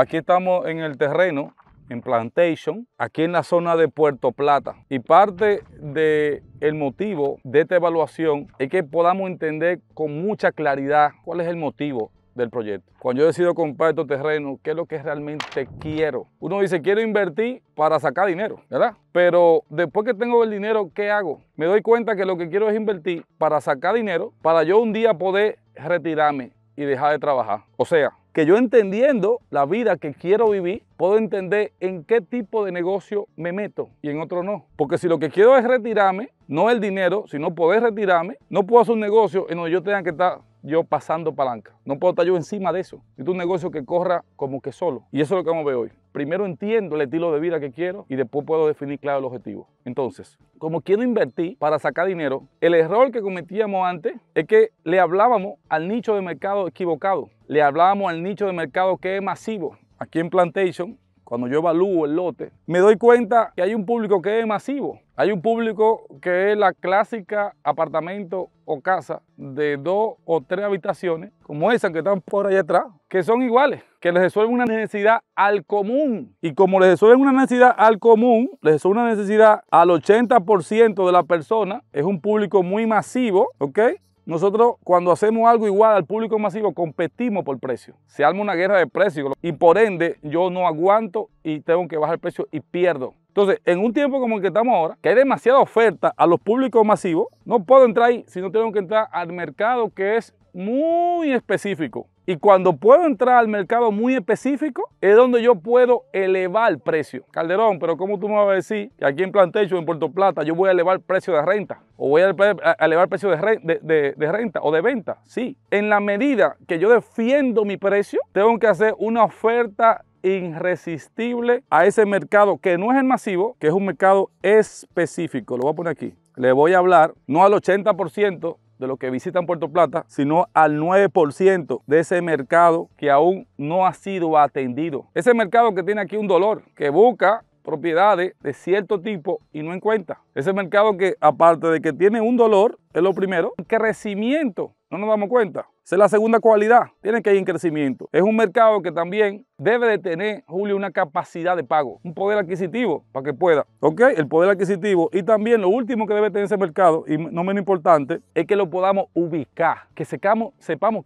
Aquí estamos en el terreno, en Plantation, aquí en la zona de Puerto Plata. Y parte del motivo de esta evaluación es que podamos entender con mucha claridad cuál es el motivo del proyecto. Cuando yo decido comprar estos terrenos, ¿qué es lo que realmente quiero? Uno dice, quiero invertir para sacar dinero, ¿verdad? Pero después que tengo el dinero, ¿qué hago? Me doy cuenta que lo que quiero es invertir para sacar dinero, para yo un día poder retirarme y dejar de trabajar. O sea, que yo entendiendo la vida que quiero vivir, puedo entender en qué tipo de negocio me meto y en otro no. Porque si lo que quiero es retirarme, no el dinero, sino poder retirarme, no puedo hacer un negocio en donde yo tenga que estar yo pasando palanca. No puedo estar yo encima de eso. Es un negocio que corra como que solo. Y eso es lo que vamos a ver hoy. Primero entiendo el estilo de vida que quiero y después puedo definir claro el objetivo. Entonces, como quiero invertir para sacar dinero, el error que cometíamos antes es que le hablábamos al nicho de mercado equivocado. Le hablábamos al nicho de mercado que es masivo. Aquí en Plantation cuando yo evalúo el lote, me doy cuenta que hay un público que es masivo. Hay un público que es la clásica apartamento o casa de dos o tres habitaciones, como esas que están por ahí atrás, que son iguales, que les resuelven una necesidad al común. Y como les resuelven una necesidad al común, les resuelven una necesidad al 80% de la persona, es un público muy masivo, ¿ok? Nosotros cuando hacemos algo igual al público masivo competimos por precio. Se arma una guerra de precios y por ende yo no aguanto y tengo que bajar el precio y pierdo. Entonces, en un tiempo como el que estamos ahora, que hay demasiada oferta a los públicos masivos, no puedo entrar ahí, no tengo que entrar al mercado que es muy específico. Y cuando puedo entrar al mercado muy específico, es donde yo puedo elevar el precio. Calderón, pero ¿cómo tú me vas a decir que aquí en Plantecho, en Puerto Plata, yo voy a elevar precio de renta? ¿O voy a elevar precio de, de, renta o de venta? Sí. En la medida que yo defiendo mi precio, tengo que hacer una oferta irresistible a ese mercado que no es el masivo, que es un mercado específico. Lo voy a poner aquí. Le voy a hablar, no al 80%, de los que visitan Puerto Plata, sino al 9% de ese mercado que aún no ha sido atendido. Ese mercado que tiene aquí un dolor, que busca propiedades de cierto tipo y no encuentra. Ese mercado que aparte de que tiene un dolor, es lo primero, crecimiento, no nos damos cuenta. Esa es la segunda cualidad, tiene que ir en crecimiento. Es un mercado que también debe de tener, Julio, una capacidad de pago, un poder adquisitivo para que pueda. ¿Ok? El poder adquisitivo. Y también lo último que debe tener ese mercado, y no menos importante, es que lo podamos ubicar, que sepamos,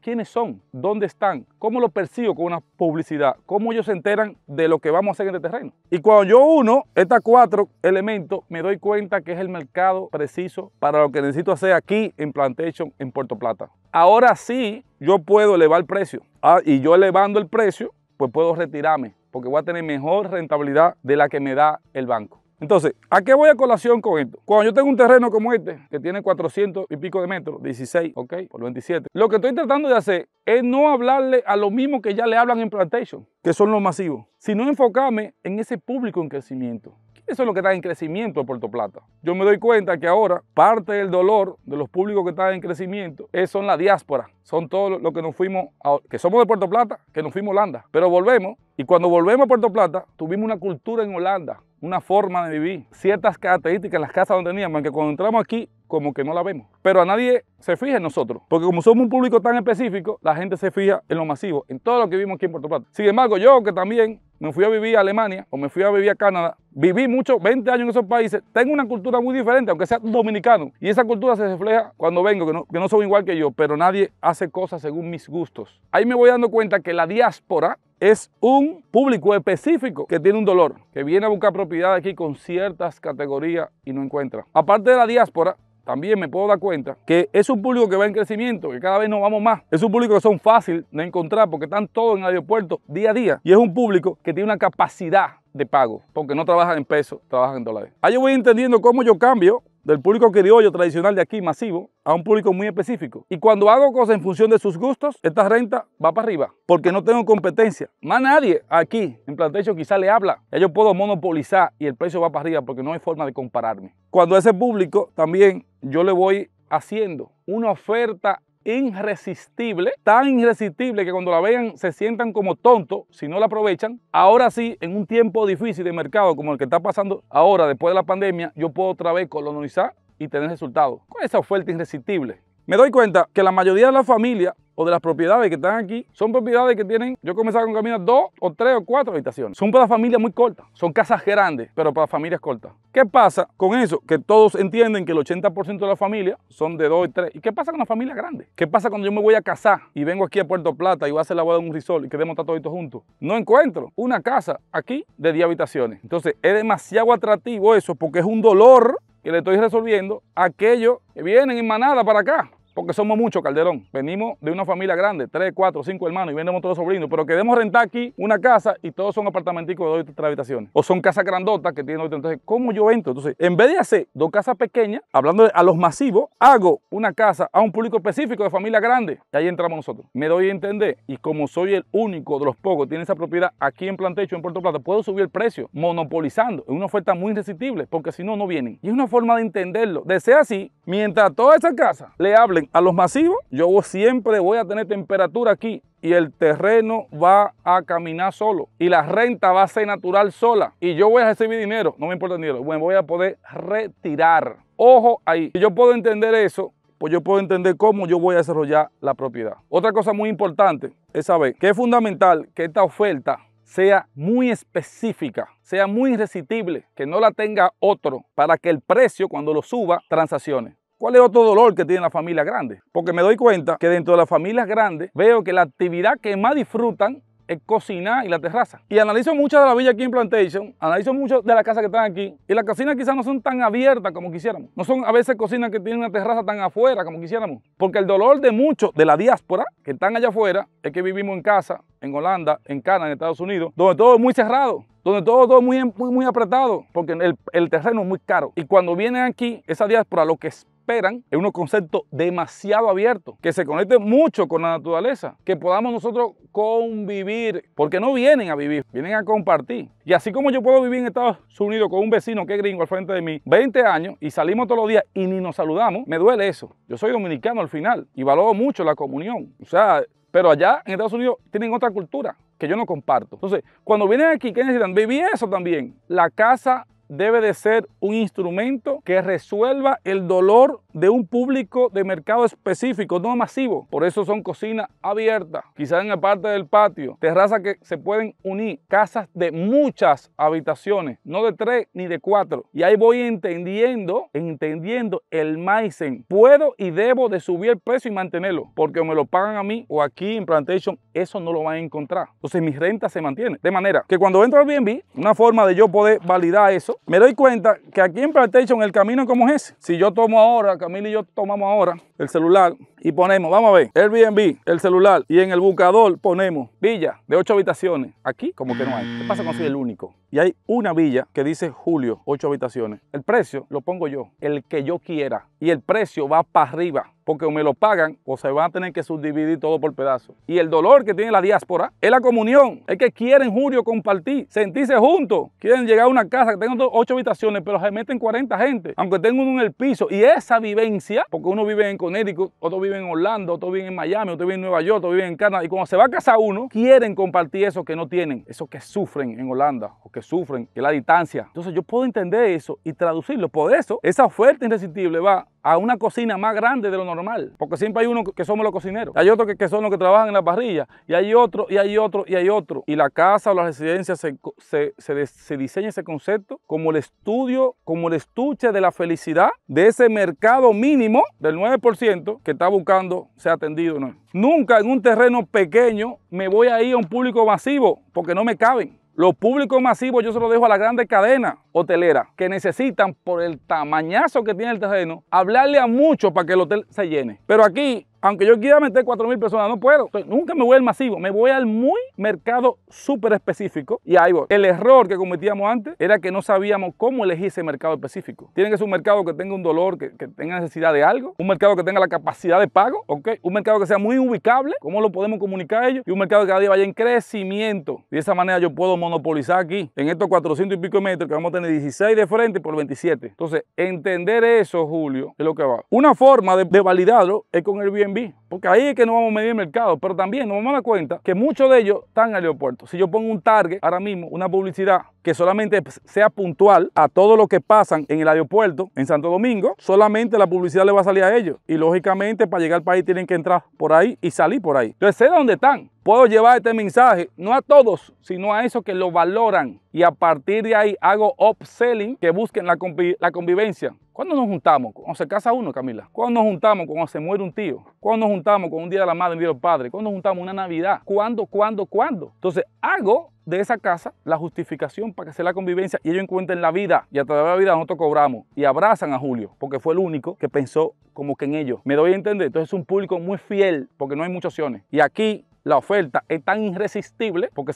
quiénes son, dónde están, cómo lo percibo con una publicidad, cómo ellos se enteran de lo que vamos a hacer en el este terreno. Y cuando yo uno estos cuatro elementos, me doy cuenta que es el mercado preciso para lo que necesito hacer aquí en Plantation, en Puerto Plata. Ahora sí, yo puedo elevar el precio. Ah, y yo elevando el precio, pues puedo retirarme porque voy a tener mejor rentabilidad de la que me da el banco. Entonces, ¿a qué voy a colación con esto? Cuando yo tengo un terreno como este, que tiene 400 y pico de metros, 16, ok, por 27, lo que estoy tratando de hacer es no hablarle a lo mismo que ya le hablan en plantation, que son los masivos, sino enfocarme en ese público en crecimiento. Eso es lo que está en crecimiento de Puerto Plata. Yo me doy cuenta que ahora parte del dolor de los públicos que están en crecimiento es, son la diáspora, son todos los que nos fuimos, que somos de Puerto Plata, que nos fuimos a Holanda. Pero volvemos y cuando volvemos a Puerto Plata tuvimos una cultura en Holanda, una forma de vivir, ciertas características, las casas donde teníamos, que cuando entramos aquí como que no la vemos. Pero a nadie se fija en nosotros, porque como somos un público tan específico, la gente se fija en lo masivo, en todo lo que vimos aquí en Puerto Plata. Sin embargo, yo que también me fui a vivir a Alemania o me fui a vivir a Canadá, viví mucho, 20 años en esos países, tengo una cultura muy diferente, aunque sea dominicano. Y esa cultura se refleja cuando vengo, que no, que no son igual que yo, pero nadie hace cosas según mis gustos. Ahí me voy dando cuenta que la diáspora es un público específico que tiene un dolor, que viene a buscar propiedad aquí con ciertas categorías y no encuentra. Aparte de la diáspora, también me puedo dar cuenta que es un público que va en crecimiento, que cada vez nos vamos más. Es un público que son fácil de encontrar porque están todos en el aeropuerto día a día. Y es un público que tiene una capacidad de pago, porque no trabajan en pesos, trabajan en dólares. Ahí yo voy entendiendo cómo yo cambio del público criollo tradicional de aquí, masivo, a un público muy específico. Y cuando hago cosas en función de sus gustos, esta renta va para arriba, porque no tengo competencia. Más nadie aquí en Plantation quizá le habla. ellos yo puedo monopolizar y el precio va para arriba porque no hay forma de compararme. Cuando ese público también yo le voy haciendo una oferta irresistible, tan irresistible que cuando la vean se sientan como tontos si no la aprovechan. Ahora sí, en un tiempo difícil de mercado como el que está pasando ahora después de la pandemia, yo puedo otra vez colonizar y tener resultados con esa oferta irresistible. Me doy cuenta que la mayoría de las familias o de las propiedades que están aquí son propiedades que tienen, yo comenzaba con caminar dos o tres o cuatro habitaciones. Son para familias muy cortas, son casas grandes, pero para familias cortas. ¿Qué pasa con eso? Que todos entienden que el 80% de las familias son de dos y tres. ¿Y qué pasa con las familias grandes? ¿Qué pasa cuando yo me voy a casar y vengo aquí a Puerto Plata y voy a hacer la boda en un Risol y queremos estar todos juntos? No encuentro una casa aquí de 10 habitaciones. Entonces es demasiado atractivo eso porque es un dolor que le estoy resolviendo a aquellos que vienen en manada para acá porque somos muchos, Calderón. Venimos de una familia grande, tres, cuatro, cinco hermanos y vendemos todos sobrinos, pero queremos rentar aquí una casa y todos son apartamenticos de dos tres habitaciones. O son casas grandotas que tienen otra. Entonces, ¿cómo yo entro? Entonces, en vez de hacer dos casas pequeñas, hablando a los masivos, hago una casa a un público específico de familia grande y ahí entramos nosotros. Me doy a entender y como soy el único de los pocos que tiene esa propiedad aquí en Plantecho, en Puerto Plata, puedo subir el precio monopolizando. Es una oferta muy irresistible porque si no, no vienen. Y es una forma de entenderlo. De ser así, mientras toda esa casa le hable a los masivos yo siempre voy a tener temperatura aquí y el terreno va a caminar solo y la renta va a ser natural sola y yo voy a recibir dinero, no me importa el dinero, bueno, voy a poder retirar. Ojo ahí, si yo puedo entender eso, pues yo puedo entender cómo yo voy a desarrollar la propiedad. Otra cosa muy importante es saber que es fundamental que esta oferta sea muy específica, sea muy irresistible, que no la tenga otro para que el precio cuando lo suba transaccione. ¿Cuál es otro dolor que tiene la familia grande, Porque me doy cuenta que dentro de las familias grandes veo que la actividad que más disfrutan es cocinar y la terraza. Y analizo muchas de la Villa aquí en Plantation, analizo muchas de las casas que están aquí, y las cocinas quizás no son tan abiertas como quisiéramos. No son a veces cocinas que tienen una terraza tan afuera como quisiéramos. Porque el dolor de muchos de la diáspora que están allá afuera es que vivimos en casa, en Holanda, en Canadá, en Estados Unidos, donde todo es muy cerrado. Donde todo, es muy, muy, apretado, porque el, el terreno es muy caro. Y cuando vienen aquí, esa diáspora lo que es esperan es unos concepto demasiado abierto, que se conecte mucho con la naturaleza, que podamos nosotros convivir, porque no vienen a vivir, vienen a compartir. Y así como yo puedo vivir en Estados Unidos con un vecino que es gringo al frente de mí, 20 años, y salimos todos los días y ni nos saludamos, me duele eso. Yo soy dominicano al final y valoro mucho la comunión. O sea, pero allá en Estados Unidos tienen otra cultura que yo no comparto. Entonces, cuando vienen aquí, ¿qué necesitan? Viví eso también. La casa debe de ser un instrumento que resuelva el dolor de un público de mercado específico, no masivo. Por eso son cocinas abiertas, quizás en la parte del patio, terrazas que se pueden unir, casas de muchas habitaciones, no de tres ni de cuatro. Y ahí voy entendiendo, entendiendo el maicen. Puedo y debo de subir el precio y mantenerlo, porque me lo pagan a mí o aquí en Plantation, eso no lo van a encontrar. Entonces mi renta se mantiene. De manera que cuando entro al Airbnb, una forma de yo poder validar eso me doy cuenta que aquí en PlayStation el camino como es ese. Si yo tomo ahora, Camila y yo tomamos ahora el celular y ponemos, vamos a ver, Airbnb, el celular y en el buscador ponemos villa de ocho habitaciones. Aquí como que no hay. ¿Qué pasa con soy el único? y hay una villa que dice Julio, ocho habitaciones. El precio lo pongo yo, el que yo quiera. Y el precio va para arriba, porque o me lo pagan o se van a tener que subdividir todo por pedazos. Y el dolor que tiene la diáspora es la comunión, es que quieren Julio compartir, sentirse juntos. Quieren llegar a una casa que tenga ocho habitaciones, pero se meten 40 gente, aunque tengan uno en el piso. Y esa vivencia, porque uno vive en Connecticut, otro vive en Orlando, otro vive en Miami, otro vive en Nueva York, otro vive en Canadá. Y cuando se va a casa uno, quieren compartir eso que no tienen, eso que sufren en Holanda o que sufren, que la distancia. Entonces yo puedo entender eso y traducirlo. Por eso esa oferta irresistible va a una cocina más grande de lo normal. Porque siempre hay uno que somos los cocineros. Hay otro que, son los que trabajan en la parrilla. Y hay otro, y hay otro, y hay otro. Y la casa o la residencia se, se, se, diseña ese concepto como el estudio, como el estuche de la felicidad de ese mercado mínimo del 9% que está buscando ser atendido. No. Nunca en un terreno pequeño me voy a ir a un público masivo porque no me caben. Lo público masivo yo se lo dejo a las grandes cadenas hoteleras que necesitan, por el tamañazo que tiene el terreno, hablarle a muchos para que el hotel se llene. Pero aquí aunque yo quiera meter 4.000 personas, no puedo. nunca me voy al masivo, me voy al muy mercado súper específico. Y ahí voy. El error que cometíamos antes era que no sabíamos cómo elegir ese mercado específico. Tienen que ser un mercado que tenga un dolor, que, tenga necesidad de algo, un mercado que tenga la capacidad de pago, ¿ok? Un mercado que sea muy ubicable, ¿cómo lo podemos comunicar a ellos? Y un mercado que cada día vaya en crecimiento. De esa manera yo puedo monopolizar aquí, en estos 400 y pico metros, que vamos a tener 16 de frente por 27. Entonces, entender eso, Julio, es lo que va. Una forma de, de validarlo es con el bien porque ahí es que no vamos a medir el mercado, pero también nos vamos a dar cuenta que muchos de ellos están en el aeropuerto. Si yo pongo un target ahora mismo, una publicidad que solamente sea puntual a todo lo que pasan en el aeropuerto en Santo Domingo, solamente la publicidad le va a salir a ellos. Y lógicamente para llegar al país tienen que entrar por ahí y salir por ahí. Entonces sé dónde están puedo llevar este mensaje, no a todos, sino a esos que lo valoran. Y a partir de ahí hago upselling, que busquen la, convivencia. ¿Cuándo nos juntamos? Cuando se casa uno, Camila. ¿Cuándo nos juntamos? Cuando se muere un tío. ¿Cuándo nos juntamos con un día de la madre, un día del padre? ¿Cuándo nos juntamos una Navidad? ¿Cuándo, cuándo, cuándo? Entonces hago de esa casa la justificación para que sea la convivencia y ellos encuentren la vida y a través de la vida nosotros cobramos y abrazan a Julio porque fue el único que pensó como que en ellos. Me doy a entender. Entonces es un público muy fiel porque no hay muchas opciones. Y aquí la oferta es tan irresistible porque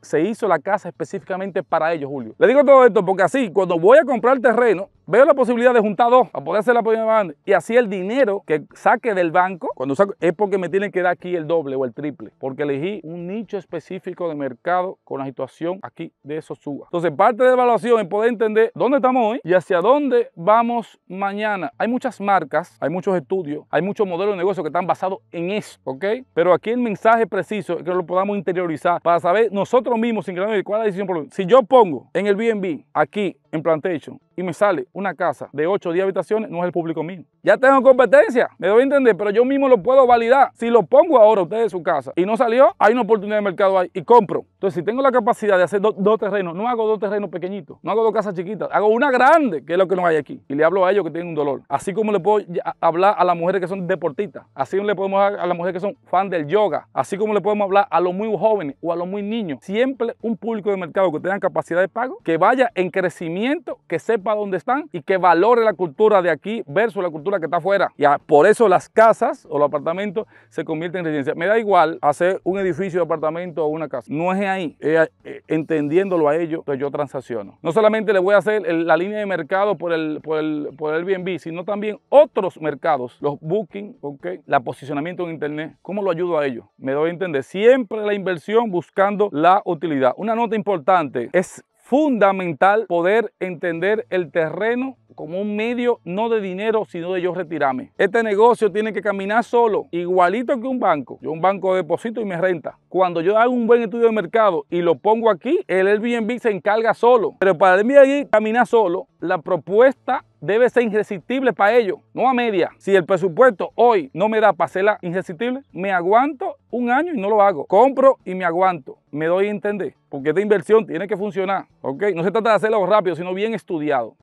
se, hizo la casa específicamente para ellos, Julio. Le digo todo esto porque así, cuando voy a comprar terreno, veo la posibilidad de juntar dos a poder hacer la primera banda y así el dinero que saque del banco, cuando saco, es porque me tienen que dar aquí el doble o el triple, porque elegí un nicho específico de mercado con la situación aquí de esos suba. Entonces, parte de la evaluación es poder entender dónde estamos hoy y hacia dónde vamos mañana. Hay muchas marcas, hay muchos estudios, hay muchos modelos de negocio que están basados en eso, ¿ok? Pero aquí el mensaje preciso es que lo podamos interiorizar para saber nosotros mismos, sin que cuál es la decisión. Si yo pongo en el BNB aquí en Plantation y me sale una casa de 8 o 10 habitaciones, no es el público mío. Ya tengo competencia, me doy a entender, pero yo mismo lo puedo validar. Si lo pongo ahora ustedes en su casa y no salió, hay una oportunidad de mercado ahí y compro. Entonces, si tengo la capacidad de hacer dos terrenos, no hago dos terrenos pequeñitos, no hago dos casas chiquitas, hago una grande, que es lo que no hay aquí. Y le hablo a ellos que tienen un dolor. Así como le puedo hablar a las mujeres que son deportistas, así como le podemos hablar a las mujeres que son fan del yoga, así como le podemos hablar a los muy jóvenes o a los muy niños. Siempre un público de mercado que tengan capacidad de pago, que vaya en crecimiento, que sepa donde dónde están y que valore la cultura de aquí versus la cultura que está afuera. Y por eso las casas o los apartamentos se convierten en residencia. Me da igual hacer un edificio de apartamento o una casa. No es ahí. Eh, entendiéndolo a ellos, yo transacciono. No solamente le voy a hacer la línea de mercado por el, por el, por Airbnb, sino también otros mercados, los booking, okay, la posicionamiento en internet. ¿Cómo lo ayudo a ellos? Me doy a entender. Siempre la inversión buscando la utilidad. Una nota importante es fundamental poder entender el terreno como un medio no de dinero, sino de yo retirarme. Este negocio tiene que caminar solo, igualito que un banco. Yo un banco deposito y me renta. Cuando yo hago un buen estudio de mercado y lo pongo aquí, el Airbnb se encarga solo. Pero para el ahí caminar solo, la propuesta debe ser irresistible para ellos, no a media. Si el presupuesto hoy no me da para hacerla irresistible, me aguanto un año y no lo hago. Compro y me aguanto. Me doy a entender, porque esta inversión tiene que funcionar, ¿ok? No se trata de hacerlo rápido, sino bien estudiado.